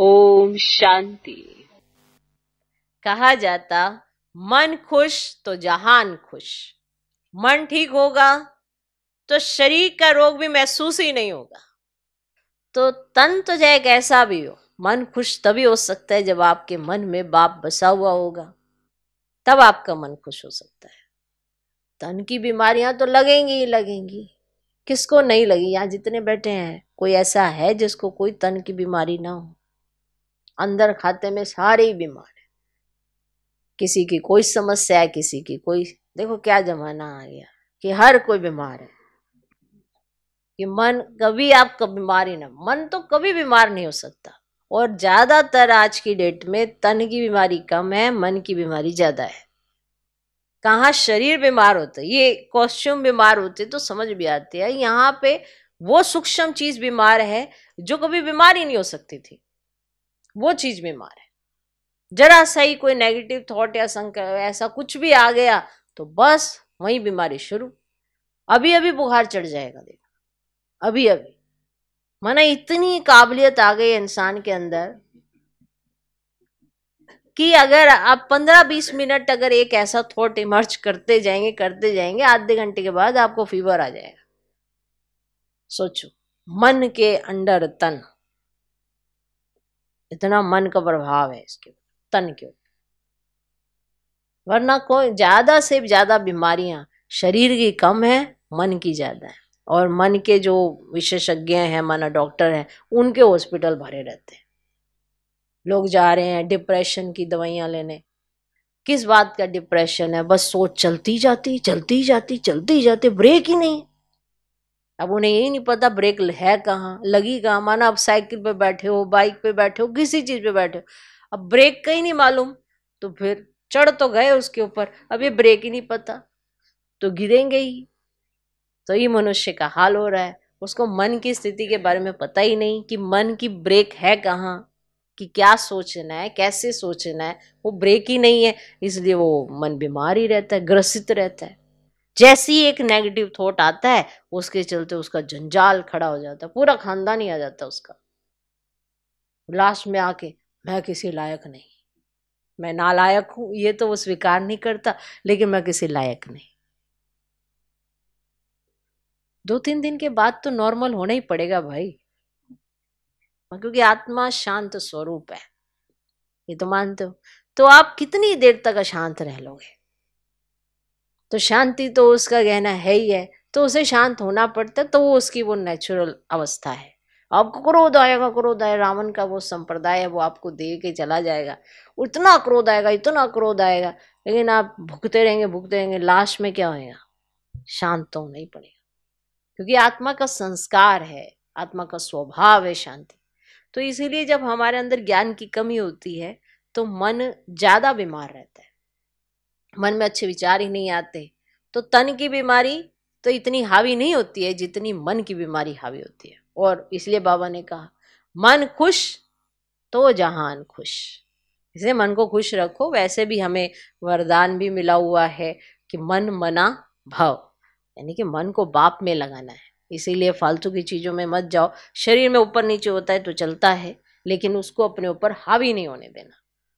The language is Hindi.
ओम शांति कहा जाता मन खुश तो जहान खुश मन ठीक होगा तो शरीर का रोग भी महसूस ही नहीं होगा तो तन तो जाए कैसा भी हो मन खुश तभी हो सकता है जब आपके मन में बाप बसा हुआ होगा तब आपका मन खुश हो सकता है तन की बीमारियां तो लगेंगी ही लगेंगी किसको नहीं लगी यहाँ जितने बैठे हैं कोई ऐसा है जिसको कोई तन की बीमारी ना हो अंदर खाते में सारे ही बीमार है किसी की कोई समस्या है किसी की कोई देखो क्या जमाना आ गया कि हर कोई बीमार है कि मन कभी आपका बीमार ही ना मन तो कभी बीमार नहीं हो सकता और ज़्यादातर आज की डेट में तन की बीमारी कम है मन की बीमारी ज़्यादा है कहाँ शरीर बीमार होता है ये कॉस्ट्यूम बीमार होते तो समझ भी आती है यहाँ पे वो सूक्ष्म चीज़ बीमार है जो कभी बीमार ही नहीं हो सकती थी वो चीज़ बीमार है जरा सा ही कोई नेगेटिव थॉट या संकल्प ऐसा कुछ भी आ गया तो बस वही बीमारी शुरू अभी अभी बुखार चढ़ जाएगा देखो अभी अभी माना इतनी काबिलियत आ गई इंसान के अंदर कि अगर आप पंद्रह बीस मिनट अगर एक ऐसा थॉट इमर्ज करते जाएंगे करते जाएंगे आधे घंटे के बाद आपको फीवर आ जाएगा सोचो मन के अंडर तन इतना मन का प्रभाव है इसके तन के ऊपर वरना कोई ज़्यादा से ज़्यादा बीमारियां शरीर की कम है मन की ज़्यादा है और मन के जो विशेषज्ञ हैं माना डॉक्टर हैं उनके हॉस्पिटल भरे रहते हैं लोग जा रहे हैं डिप्रेशन की दवाइयां लेने किस बात का डिप्रेशन है बस सोच चलती जाती चलती जाती चलती जाती ब्रेक ही नहीं अब उन्हें यही नहीं पता ब्रेक है कहाँ लगी कहाँ माना आप साइकिल पे बैठे हो बाइक पे बैठे हो किसी चीज़ पे बैठे हो अब ब्रेक का ही नहीं मालूम तो फिर चढ़ तो गए उसके ऊपर अब ये ब्रेक ही नहीं पता तो गिरेंगे ही तो ये मनुष्य का हाल हो रहा है उसको मन की स्थिति के बारे में पता ही नहीं कि मन की ब्रेक है कहाँ कि क्या सोचना है कैसे सोचना है वो ब्रेक ही नहीं है इसलिए वो मन बीमार ही रहता है ग्रसित रहता है जैसी एक नेगेटिव थॉट आता है उसके चलते उसका जंजाल खड़ा हो जाता है पूरा खानदान ही आ जाता है उसका लास्ट में आके मैं किसी लायक नहीं मैं नालायक हूं ये तो वो स्वीकार नहीं करता लेकिन मैं किसी लायक नहीं दो तीन दिन के बाद तो नॉर्मल होना ही पड़ेगा भाई क्योंकि आत्मा शांत स्वरूप है ये तो मानते हो तो आप कितनी देर तक अशांत रह लोगे तो शांति तो उसका गहना है ही है तो उसे शांत होना पड़ता है तो वो उसकी वो नेचुरल अवस्था है आपको क्रोध आएगा क्रोध आएगा रावण का वो संप्रदाय है वो आपको दे के चला जाएगा उतना क्रोध आएगा इतना क्रोध आएगा लेकिन आप भुगते रहेंगे भुगते रहेंगे लास्ट में क्या होएगा शांत तो नहीं पड़ेगा क्योंकि आत्मा का संस्कार है आत्मा का स्वभाव है शांति तो इसीलिए जब हमारे अंदर ज्ञान की कमी होती है तो मन ज़्यादा बीमार रहता है मन में अच्छे विचार ही नहीं आते तो तन की बीमारी तो इतनी हावी नहीं होती है जितनी मन की बीमारी हावी होती है और इसलिए बाबा ने कहा मन खुश तो जहान खुश इसलिए मन को खुश रखो वैसे भी हमें वरदान भी मिला हुआ है कि मन मना भाव यानी कि मन को बाप में लगाना है इसीलिए फालतू की चीज़ों में मत जाओ शरीर में ऊपर नीचे होता है तो चलता है लेकिन उसको अपने ऊपर हावी नहीं होने देना